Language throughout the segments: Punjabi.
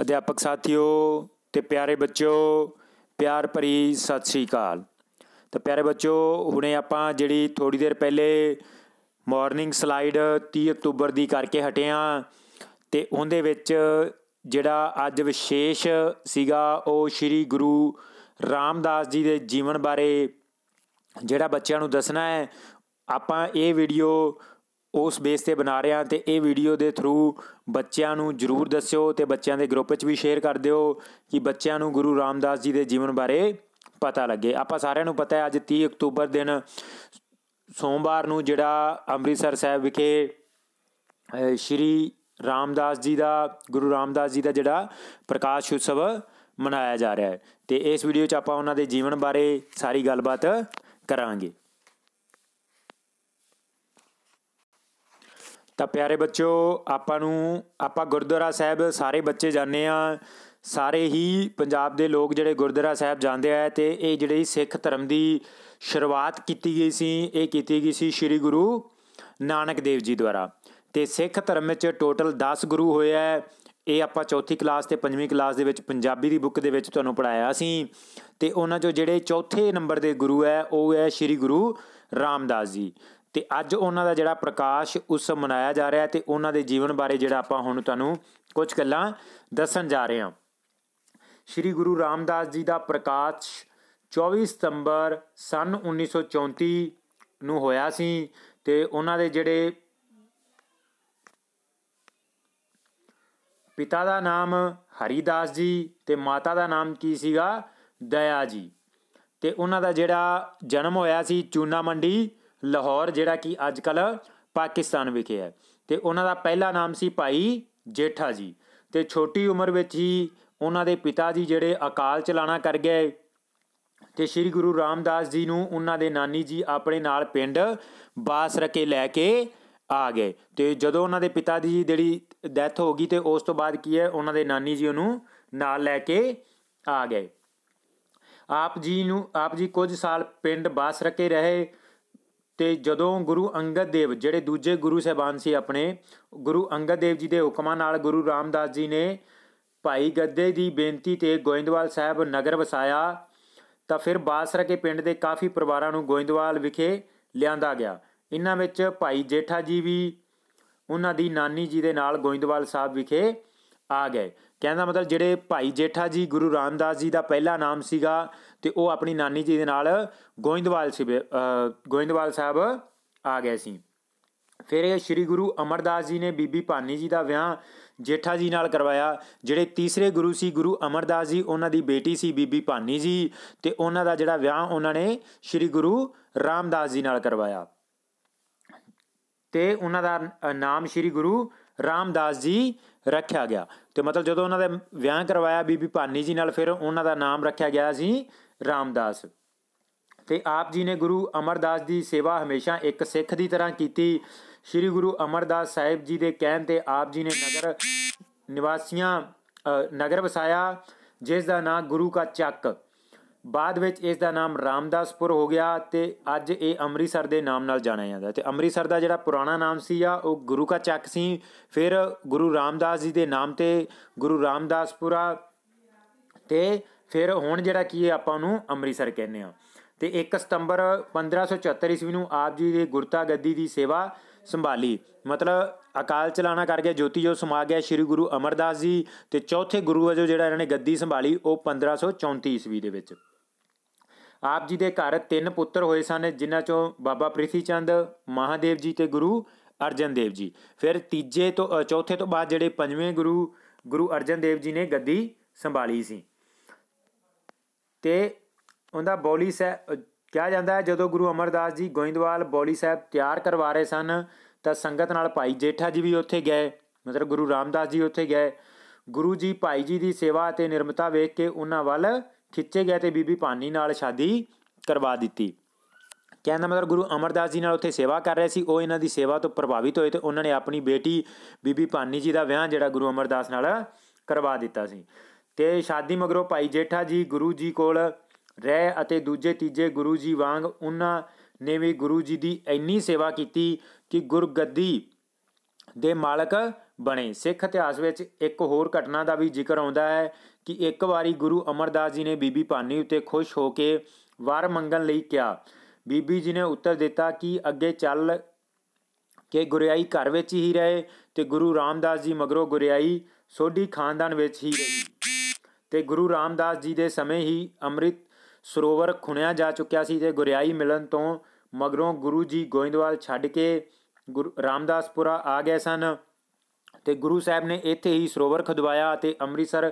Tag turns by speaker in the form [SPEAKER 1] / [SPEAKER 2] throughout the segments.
[SPEAKER 1] ਅਧਿਆਪਕ ਸਾਥੀਓ ਤੇ ਪਿਆਰੇ ਬੱਚਿਓ ਪਿਆਰ ਭਰੀ ਸਤਿ ਸ੍ਰੀ ਅਕਾਲ ਤਾਂ ਪਿਆਰੇ ਬੱਚਿਓ ਹੁਣੇ ਆਪਾਂ ਜਿਹੜੀ ਥੋੜੀ ਦੇਰ ਪਹਿਲੇ ਮਾਰਨਿੰਗ ਸਲਾਈਡ 30 ਅਕਤੂਬਰ ਦੀ ਕਰਕੇ ਹਟੇ ਆ ਤੇ ਉਹਦੇ ਵਿੱਚ ਜਿਹੜਾ ਅੱਜ ਵਿਸ਼ੇਸ਼ ਸੀਗਾ ਉਹ ਸ੍ਰੀ ਗੁਰੂ ਰਾਮਦਾਸ ਜੀ ਦੇ ਜੀਵਨ ਬਾਰੇ ਜਿਹੜਾ ਬੱਚਿਆਂ ਨੂੰ ਦੱਸਣਾ ਹੈ ਆਪਾਂ ਇਹ ਵੀਡੀਓ ਉਸ ਬੇਸ ਤੇ ਬਣਾ ਰਿਹਾ ਤੇ ਇਹ ਵੀਡੀਓ ਦੇ ਥਰੂ ਬੱਚਿਆਂ ਨੂੰ ਜਰੂਰ ਦੱਸਿਓ ਤੇ ਬੱਚਿਆਂ ਦੇ ਗਰੁੱਪ 'ਚ ਵੀ ਸ਼ੇਅਰ ਕਰ ਦਿਓ ਕਿ ਬੱਚਿਆਂ ਨੂੰ ਗੁਰੂ ਰਾਮਦਾਸ ਜੀ ਦੇ ਜੀਵਨ ਬਾਰੇ ਪਤਾ ਲੱਗੇ ਆਪਾਂ ਸਾਰਿਆਂ ਨੂੰ ਪਤਾ ਹੈ ਅੱਜ 30 ਅਕਤੂਬਰ ਦਿਨ ਸੋਮਵਾਰ ਨੂੰ ਜਿਹੜਾ ਅੰਮ੍ਰਿਤਸਰ ਸਾਹਿਬ ਵਿਖੇ ਸ਼੍ਰੀ ਰਾਮਦਾਸ ਜੀ ਦਾ ਗੁਰੂ ਰਾਮਦਾਸ ਜੀ ਦਾ ਜਿਹੜਾ ਪ੍ਰਕਾਸ਼ ਉਤਸਵ ਮਨਾਇਆ ਜਾ ਰਿਹਾ ਹੈ ਤੇ ਇਸ ਵੀਡੀਓ 'ਚ ਆਪਾਂ ਉਹਨਾਂ ਦੇ ਜੀਵਨ ਬਾਰੇ ਸਾਰੀ ਗੱਲਬਾਤ ਕਰਾਂਗੇ ਤਾਂ ਪਿਆਰੇ ਬੱਚਿਓ ਆਪਾਂ ਨੂੰ ਆਪਾਂ ਗੁਰਦੁਆਰਾ ਸਾਹਿਬ ਸਾਰੇ ਬੱਚੇ ਜਾਣੇ ਆ ਸਾਰੇ ਹੀ ਪੰਜਾਬ ਦੇ ਲੋਕ ਜਿਹੜੇ ਗੁਰਦੁਆਰਾ ਸਾਹਿਬ ਜਾਂਦੇ ਆ ਤੇ ਇਹ ਜਿਹੜੀ ਸਿੱਖ ਧਰਮ ਦੀ ਸ਼ੁਰੂਆਤ ਕੀਤੀ ਗਈ ਸੀ ਇਹ ਕੀਤੀ ਗਈ ਸੀ ਸ੍ਰੀ ਗੁਰੂ ਨਾਨਕ ਦੇਵ ਜੀ ਦੁਆਰਾ ਤੇ ਸਿੱਖ ਧਰਮ ਵਿੱਚ ਟੋਟਲ 10 ਗੁਰੂ ਹੋਏ ਆ ਇਹ ਆਪਾਂ ਚੌਥੀ ਕਲਾਸ ਤੇ ਪੰਜਵੀਂ ਕਲਾਸ ਦੇ ਵਿੱਚ ਪੰਜਾਬੀ ਦੀ ਬੁੱਕ ਦੇ ਵਿੱਚ ਤੁਹਾਨੂੰ ਪੜਾਇਆ ਸੀ ਤੇ ਉਹਨਾਂ ਚੋਂ ਜਿਹੜੇ ਚੌਥੇ ਨੰਬਰ ਦੇ ਗੁਰੂ ਹੈ ਉਹ ਹੈ ਸ੍ਰੀ ਗੁਰੂ ਰਾਮਦਾਸ ਜੀ ਤੇ ਅੱਜ ਉਹਨਾਂ ਦਾ ਜਿਹੜਾ ਪ੍ਰਕਾਸ਼ ਉਸ ਮਨਾਇਆ ਜਾ ਰਿਹਾ ਤੇ ਉਹਨਾਂ ਦੇ ਜੀਵਨ ਬਾਰੇ ਜਿਹੜਾ ਆਪਾਂ ਹੁਣ ਤੁਹਾਨੂੰ ਕੁਝ ਗੱਲਾਂ ਦੱਸਣ ਜਾ ਰਹੇ ਹਾਂ ਸ੍ਰੀ ਗੁਰੂ ਰਾਮਦਾਸ ਜੀ ਦਾ ਪ੍ਰਕਾਸ਼ 24 ਸਤੰਬਰ ਸਨ 1934 ਨੂੰ ਹੋਇਆ ਸੀ ਤੇ ਉਹਨਾਂ ਦੇ ਜਿਹੜੇ ਪਿਤਾ ਦਾ ਨਾਮ ਹਰੀਦਾਸ ਜੀ ਤੇ ਮਾਤਾ ਦਾ ਨਾਮ ਕੀ ਸੀਗਾ ਦਇਆ ਜੀ ਤੇ ਉਹਨਾਂ ਦਾ ਜਿਹੜਾ ਜਨਮ ਹੋਇਆ ਸੀ ਚੂਨਾ ਮੰਡੀ ਲਾਹੌਰ ਜਿਹੜਾ ਕਿ ਅੱਜ ਕੱਲ ਪਾਕਿਸਤਾਨ ਵਿਖੇ ਹੈ ਤੇ ਉਹਨਾਂ ਦਾ ਪਹਿਲਾ ਨਾਮ ਸੀ ਭਾਈ ਜੇਠਾ ਜੀ ਤੇ ਛੋਟੀ ਉਮਰ ਵਿੱਚ ਹੀ ਉਹਨਾਂ ਦੇ ਪਿਤਾ ਜੀ ਜਿਹੜੇ ਅਕਾਲ ਚਲਾਣਾ ਕਰ ਗਏ ਤੇ ਸ੍ਰੀ ਗੁਰੂ ਰਾਮਦਾਸ ਜੀ ਨੂੰ ਉਹਨਾਂ ਦੇ ਨਾਨੀ ਜੀ ਆਪਣੇ ਨਾਲ ਪਿੰਡ ਬਾਸ ਰਕੇ ਲੈ ਕੇ ਆ ਗਏ ਤੇ ਜਦੋਂ ਉਹਨਾਂ ਦੇ ਪਿਤਾ ਜੀ ਜਿਹੜੀ ਡੈਥ ਹੋ ਗਈ ਤੇ ਉਸ ਤੋਂ ਬਾਅਦ ਕੀ ਹੈ ਉਹਨਾਂ ਦੇ ਨਾਨੀ ਜੀ ਉਹਨੂੰ ਨਾਲ ਲੈ ਕੇ ਆ ਗਏ ਆਪ ਜੀ ਨੂੰ ਆਪ ਜੀ ਕੁਝ ਸਾਲ ਪਿੰਡ ਬਾਸ ਰਕੇ ਰਹੇ ਤੇ ਜਦੋਂ ਗੁਰੂ ਅੰਗਦ ਦੇਵ ਜਿਹੜੇ ਦੂਜੇ ਗੁਰੂ ਸਹਿਬਾਨ ਸੀ ਆਪਣੇ ਗੁਰੂ ਅੰਗਦ ਦੇਵ ਜੀ ਦੇ ਹੁਕਮਾਂ ਨਾਲ ਗੁਰੂ ਰਾਮਦਾਸ ਜੀ ਨੇ ਭਾਈ ਗੱਦੇ ਦੀ ਬੇਨਤੀ ਤੇ ਗੋਇੰਦਵਾਲ ਸਾਹਿਬ ਨਗਰ ਵਸਾਇਆ ਤਾਂ ਫਿਰ ਬਾਸਰਕੇ ਪਿੰਡ ਦੇ ਕਾਫੀ ਪਰਿਵਾਰਾਂ ਨੂੰ ਗੋਇੰਦਵਾਲ ਵਿਖੇ ਲਿਆਂਦਾ ਗਿਆ ਇਹਨਾਂ ਵਿੱਚ ਭਾਈ ਜੇਠਾ ਜੀ ਵੀ ਉਹਨਾਂ ਦੀ ਨਾਨੀ ਜੀ ਦੇ ਨਾਲ ਗੋਇੰਦਵਾਲ ਸਾਹਿਬ ਵਿਖੇ ਆ ਗਏ ਕਹਿੰਦਾ ਮਤਲਬ ਜਿਹੜੇ ਭਾਈ ਜੇਠਾ ਜੀ ਗੁਰੂ ਰਾਮਦਾਸ ਜੀ ਦਾ ਪਹਿਲਾ ਨਾਮ ਸੀਗਾ ਤੇ ਉਹ ਆਪਣੀ ਨਾਨੀ ਜੀ ਦੇ ਨਾਲ ਗੋਇੰਦਵਾਲ ਸੀ ਗੋਇੰਦਵਾਲ ਸਾਹਿਬ ਆ ਗਏ ਸੀ ਫਿਰ ਇਹ ਸ੍ਰੀ ਗੁਰੂ ਅਮਰਦਾਸ ਜੀ ਨੇ ਬੀਬੀ ਭਾਨੀ ਜੀ ਦਾ ਵਿਆਹ ਜੇਠਾ ਜੀ ਨਾਲ ਕਰਵਾਇਆ ਜਿਹੜੇ ਤੀਸਰੇ ਗੁਰੂ ਸੀ ਗੁਰੂ ਅਮਰਦਾਸ ਜੀ ਉਹਨਾਂ ਦੀ ਬੇਟੀ ਸੀ ਬੀਬੀ ਭਾਨੀ ਜੀ ਤੇ ਉਹਨਾਂ ਦਾ ਜਿਹੜਾ ਵਿਆਹ ਉਹਨਾਂ ਨੇ ਸ੍ਰੀ ਗੁਰੂ ਰਾਮਦਾਸ ਜੀ ਨਾਲ ਕਰਵਾਇਆ ਤੇ ਉਹਨਾਂ ਦਾ ਨਾਮ ਸ੍ਰੀ ਗੁਰੂ ਰਾਮਦਾਸ ਜੀ ਰੱਖਿਆ ਗਿਆ ਤੇ ਮਤਲਬ ਜਦੋਂ ਉਹਨਾਂ ਦਾ ਵਿਆਹ ਕਰਵਾਇਆ ਬੀਬੀ ਭਾਨੀ ਜੀ ਨਾਲ ਫਿਰ ਉਹਨਾਂ ਦਾ ਨਾਮ ਰੱਖਿਆ ਗਿਆ ਸੀ ਰਾਮਦਾਸ ਤੇ ਆਪ ਜੀ ਨੇ ਗੁਰੂ ਅਮਰਦਾਸ ਦੀ ਸੇਵਾ ਹਮੇਸ਼ਾ ਇੱਕ ਸਿੱਖ ਦੀ ਤਰ੍ਹਾਂ ਕੀਤੀ ਸ੍ਰੀ ਗੁਰੂ ਅਮਰਦਾਸ ਸਾਹਿਬ ਜੀ ਦੇ ਕਹਿਣ ਤੇ ਆਪ ਜੀ ਨੇ ਨਗਰ ਨਿਵਾਸੀਆਂ ਨਗਰ ਵਸਾਇਆ ਜਿਸ ਦਾ ਨਾਮ ਗੁਰੂ ਕਾ ਚੱਕ ਬਾਅਦ ਵਿੱਚ ਇਸ ਦਾ ਨਾਮ ਰਾਮਦਾਸਪੁਰ ਹੋ ਗਿਆ ਤੇ ਅੱਜ ਇਹ ਅੰਮ੍ਰਿਤਸਰ ਦੇ ਨਾਮ ਨਾਲ ਜਾਣਿਆ ਜਾਂਦਾ ਤੇ ਅੰਮ੍ਰਿਤਸਰ ਦਾ ਜਿਹੜਾ ਪੁਰਾਣਾ ਨਾਮ ਸੀ ਆ ਉਹ ਗੁਰੂ ਕਾ ਚੱਕ ਸੀ ਫਿਰ ਗੁਰੂ ਰਾਮਦਾਸ ਜੀ ਦੇ ਨਾਮ ਤੇ ਗੁਰੂ ਰਾਮਦਾਸਪੁਰਾ ਤੇ ਫਿਰ ਹੁਣ ਜਿਹੜਾ ਕੀ ਹੈ ਆਪਾਂ ਨੂੰ ਅੰਮ੍ਰਿਤਸਰ ਕਹਿੰਦੇ ਆ ਤੇ 1 ਸਤੰਬਰ 1574 ਈਸਵੀ ਨੂੰ ਆਪ ਜੀ ਦੇ ਗੁਰਤਾ ਗੱਦੀ ਦੀ ਸੇਵਾ ਸੰਭਾਲੀ ਮਤਲਬ ਅਕਾਲ ਚਲਾਣਾ ਕਰ ਗਿਆ ਜੋਤੀ ਜੋ ਸਮਾ ਗਿਆ ਸ੍ਰੀ ਗੁਰੂ ਅਮਰਦਾਸ ਜੀ ਤੇ ਚੌਥੇ ਗੁਰੂ ਵਜੋਂ ਜਿਹੜਾ ਇਹਨਾਂ ਨੇ ਗੱਦੀ ਸੰਭਾਲੀ ਉਹ 1534 ਈਸਵੀ ਦੇ ਵਿੱਚ ਆਪ ਜੀ ਦੇ ਘਰ ਤਿੰਨ ਪੁੱਤਰ ਹੋਏ ਸਨ ਜਿਨ੍ਹਾਂ ਚੋਂ ਬਾਬਾ ਪ੍ਰਿਥੀ ਚੰਦ ਮਹਾਦੇਵ ਜੀ ਤੇ ਗੁਰੂ ਅਰਜਨ ਦੇਵ ਜੀ ਫਿਰ ਤੀਜੇ ਤੋਂ ਚੌਥੇ ਤੋਂ ਬਾਅਦ ਜਿਹੜੇ ਪੰਜਵੇਂ ਗੁਰੂ ਗੁਰੂ ਅਰਜਨ ਦੇਵ ਜੀ ਨੇ ਗੱਦੀ ਸੰਭਾਲੀ ਸੀ ਤੇ ਉਹਦਾ ਬੌਲੀ ਸਾਹਿਬ ਕਿਹਾ ਜਾਂਦਾ ਹੈ ਜਦੋਂ ਗੁਰੂ ਅਮਰਦਾਸ ਜੀ ਗੋਇੰਦਵਾਲ ਬੌਲੀ ਸਾਹਿਬ ਤਿਆਰ ਕਰਵਾ ਰਹੇ ਸਨ ਤਾਂ ਸੰਗਤ ਨਾਲ ਭਾਈ ਜੇਠਾ ਜੀ ਵੀ ਉੱਥੇ ਗਏ ਮਤਲਬ ਗੁਰੂ ਰਾਮਦਾਸ ਜੀ ਉੱਥੇ ਗਏ ਗੁਰੂ ਜੀ ਭਾਈ ਜੀ ਦੀ ਸੇਵਾ ਤੇ ਨਿਰਮਤਾ ਵੇਖ ਕੇ ਉਹਨਾਂ ਵੱਲ ਖਿੱਚੇ ਗਏ ਤੇ ਬੀਬੀ ਪਾਨੀ ਨਾਲ ਸ਼ਾਦੀ ਕਰਵਾ ਦਿੱਤੀ ਕਹਿੰਦਾ ਮਤਲਬ ਗੁਰੂ ਅਮਰਦਾਸ ਜੀ ਨਾਲ ਉੱਥੇ ਸੇਵਾ ਕਰ ਰਹੇ ਸੀ ਉਹ ਇਹਨਾਂ ਦੀ ਸੇਵਾ ਤੋਂ ਪ੍ਰਭਾਵਿਤ ਹੋਏ ਤੇ ਉਹਨਾਂ ਨੇ ਆਪਣੀ ਬੇਟੀ ਬੀਬੀ ਪਾਨੀ ਜੀ ਦਾ ਵਿਆਹ ਜਿਹੜਾ ਗੁਰੂ ਅਮਰਦਾਸ ਨਾਲ ਕਰਵਾ ਦਿੱਤਾ ਸੀ ਤੇ ਸ਼ਾਦੀ ਮਗਰੋਂ ਭਾਈ ਜੇਠਾ ਜੀ ਗੁਰੂ ਜੀ ਕੋਲ ਰਹਿ ਅਤੇ ਦੂਜੇ ਤੀਜੇ ਗੁਰੂ ਜੀ ਵਾਂਗ ਉਹਨਾਂ ਨੇ ਵੀ ਗੁਰੂ ਜੀ ਦੀ ਇੰਨੀ ਸੇਵਾ ਕੀਤੀ ਕਿ ਗੁਰਗੱਦੀ ਦੇ ਮਾਲਕ ਬਣੇ ਸਿੱਖ ਇਤਿਹਾਸ ਵਿੱਚ ਇੱਕ ਹੋਰ ਘਟਨਾ ਦਾ ਵੀ ਜ਼ਿਕਰ ਆਉਂਦਾ ਹੈ ਕਿ ਇੱਕ ਵਾਰੀ ਗੁਰੂ ਅਮਰਦਾਸ ਜੀ ਨੇ ਬੀਬੀ ਪਾਨੀ ਉੱਤੇ ਖੁਸ਼ ਹੋ ਕੇ ਵਰ ਮੰਗਣ ਲਈ ਕਿਹਾ ਬੀਬੀ ਜੀ ਨੇ ਉੱਤਰ ਦਿੱਤਾ ਕਿ ਅੱਗੇ ਚੱਲ ਕਿ ਗੁਰਿਆਈ ਘਰ ਵਿੱਚ ਹੀ ਰਹੇ ਤੇ ਗੁਰੂ ਰਾਮਦਾਸ ਜੀ ਮਗਰੋਂ ਗੁਰਿਆਈ ਸੋਢੀ ਖਾਨਦਾਨ ਵਿੱਚ ਹੀ ਰਹੀ ਤੇ ਗੁਰੂ ਰਾਮਦਾਸ ਜੀ ਦੇ ਸਮੇਂ ਹੀ ਅੰਮ੍ਰਿਤ ਸਰੋਵਰ ਖੁਣਿਆ ਜਾ ਚੁੱਕਿਆ ਸੀ ਤੇ ਗੁਰਿਆਈ ਮਿਲਣ ਤੋਂ ਮਗਰੋਂ ਗੁਰੂ ਜੀ ਗੋਇੰਦਵਾਲ ਛੱਡ ਕੇ ਗੁਰੂ ਰਾਮਦਾਸਪੁਰਾ ਆ ਗਏ ਸਨ ਤੇ ਗੁਰੂ ਸਾਹਿਬ ਨੇ ਇੱਥੇ ਹੀ ਸਰੋਵਰ ਖਦਵਾਇਆ ਤੇ ਅੰਮ੍ਰਿਤਸਰ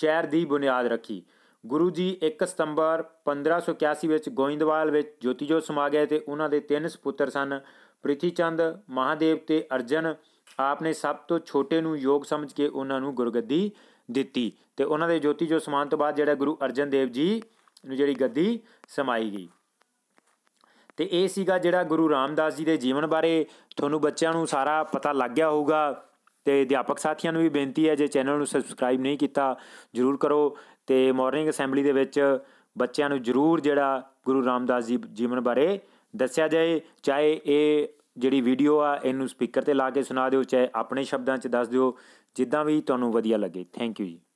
[SPEAKER 1] ਸ਼ਹਿਰ ਦੀ ਬੁਨਿਆਦ ਰੱਖੀ ਗੁਰੂ ਜੀ 1 ਸਤੰਬਰ 1581 ਵਿੱਚ ਗੋਇੰਦਵਾਲ ਵਿੱਚ ਜੋਤੀ ਜੋਤ ਸਮਾ ਗਏ ਤੇ ਉਹਨਾਂ ਦੇ ਤਿੰਨ ਸੁਪੁੱਤਰ ਸਨ ਪ੍ਰਿਥੀ ਚੰਦ ਮਹਾਦੇਵ ਤੇ ਅਰਜਨ ਆਪ ਨੇ ਸਭ ਤੋਂ ਛੋਟੇ ਨੂੰ ਯੋਗ ਸਮਝ ਕੇ ਉਹਨਾਂ ਨੂੰ ਗੁਰਗੱਦੀ ਦਿੱਤੀ ਤੇ ਉਹਨਾਂ ਦੇ ਜੋਤੀ ਜੋਤ ਸਮਾਨ ਤੋਂ ਬਾਅਦ ਜਿਹੜਾ ਗੁਰੂ ਅਰਜਨ ਦੇਵ ਜੀ ਨੂੰ ਜਿਹੜੀ ਗੱਦੀ ਸਮਾਈ ਗਈ ਤੇ ਇਹ ਸੀਗਾ ਜਿਹੜਾ ਗੁਰੂ ਰਾਮਦਾਸ ਜੀ ਦੇ ਜੀਵਨ ਬਾਰੇ ਤੁਹਾਨੂੰ ਬੱਚਿਆਂ ਨੂੰ ਸਾਰਾ ਪਤਾ ਲੱਗ ਗਿਆ ਹੋਊਗਾ ਤੇ ਅਧਿਆਪਕ ਸਾਥੀਆਂ ਨੂੰ ਵੀ ਬੇਨਤੀ ਹੈ ਜੇ ਚੈਨਲ ਨੂੰ ਸਬਸਕ੍ਰਾਈਬ ਨਹੀਂ ਕੀਤਾ ਜਰੂਰ ਕਰੋ ਤੇ ਮਾਰਨਿੰਗ ਅਸੈਂਬਲੀ ਦੇ ਵਿੱਚ ਬੱਚਿਆਂ ਨੂੰ ਜਰੂਰ ਜਿਹੜਾ ਗੁਰੂ ਰਾਮਦਾਸ ਜੀ ਜੀਵਨ ਬਾਰੇ ਦੱਸਿਆ ਜਾਏ ਚਾਹੇ ਇਹ ਜਿਹੜੀ ਵੀਡੀਓ ਆ ਇਹਨੂੰ ਸਪੀਕਰ ਤੇ ਲਾ ਕੇ ਸੁਣਾ ਦਿਓ ਚਾਹੇ ਆਪਣੇ ਸ਼ਬਦਾਂ 'ਚ ਦੱਸ ਦਿਓ ਜਿੱਦਾਂ ਵੀ ਤੁਹਾਨੂੰ ਵਧੀਆ ਲੱਗੇ ਥੈਂਕ ਯੂ ਜੀ